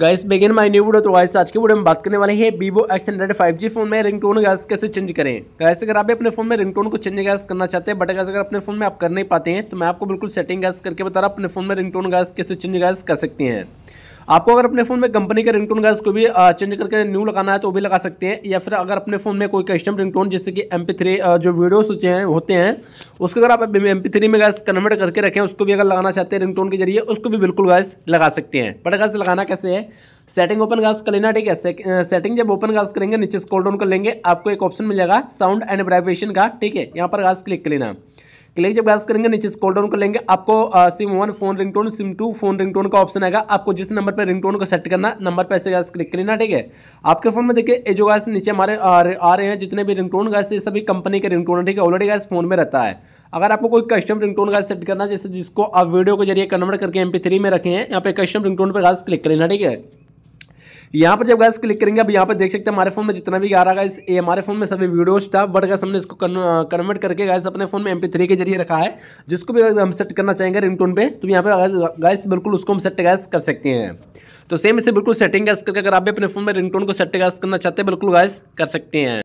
guys begin my new video तो guys आज के वीडियो में बात करने वाले हैं vivo X hundred five G phone में रिंगटोन गैस कैसे चेंज करें गाइस अगर आप भी अपने फोन में रिंगटोन को चेंज गैस करना चाहते हैं बट गैस अगर अपने फोन में आप कर नहीं पाते हैं तो मैं आपको बिल्कुल सेटिंग गैस करके बता रहा अपने फोन में रिंगटोन गैस कैसे चेंज गैस कर सकते हैं आपको अगर अपने फोन में कंपनी के रिंगटोन का उसको भी चेंज करके न्यू लगाना है तो भी लगा सकते हैं या फिर अगर अपने फोन में कोई कस्टम रिंगटोन जैसे कि एम जो वीडियोस होते हैं होते हैं उसको अगर आप एम पी में गैस कन्वर्ट करके रखें उसको भी अगर लगाना चाहते हैं रिंगटोन के जरिए उसको भी बिल्कुल गैस लगा सकते हैं बट गैस लगाना कैसे है सेटिंग ओपन गैस कर लेना ठीक है सेटिंग जब ओपन गैस करेंगे नीचे स्कोल डाउन कर लेंगे आपको एक ऑप्शन मिल जाएगा साउंड एंड वाइब्रेशन का ठीक है यहाँ पर गैस क्लिक कर लेना क्लिक जब गैस करेंगे नीचे स्कॉल डाउन कर लेंगे आपको SIM one phone ringtone SIM two phone ringtone का ऑप्शन आएगा आपको जिस नंबर पर रिंगटोन को सेट करना नंबर पर ऐसे गैस क्लिक करना ठीक है आपके फोन में देखिए ये जो गैस नीचे हमारे आ रहे हैं जितने भी रिंगटोन गैस ये सभी कंपनी के रिंगटोन ठीक है ऑलरेडी गैस फोन में रहता है अगर आपको कोई कस्टम रिंगटोन का सेट करना जैसे जिसको आप वीडियो के जरिए कन्वर्ट करके एम में रखे हैं यहाँ पे कस्टम रिंगटोन पर गैस क्लिक करना ठीक है यहाँ पर जब गैस क्लिक करेंगे अब यहाँ पर देख सकते हैं हमारे फोन में जितना भी आ रहा है ये हमारे फोन में सभी वीडियोज था बट गैस हमने इसको कन्वर्ट करके गैस अपने फोन में एम के जरिए रखा है जिसको भी हम सेट करना चाहेंगे रिंगटोन पे तो यहाँ पर गैस बिल्कुल उसको हम सेट गैस कर सकते हैं तो सेम इसे बिल्कुल सेटिंग गैस करके अगर आप भी अपने फोन में रिंगटोन को सेट गैस करना चाहते हैं बिल्कुल गैस कर सकते हैं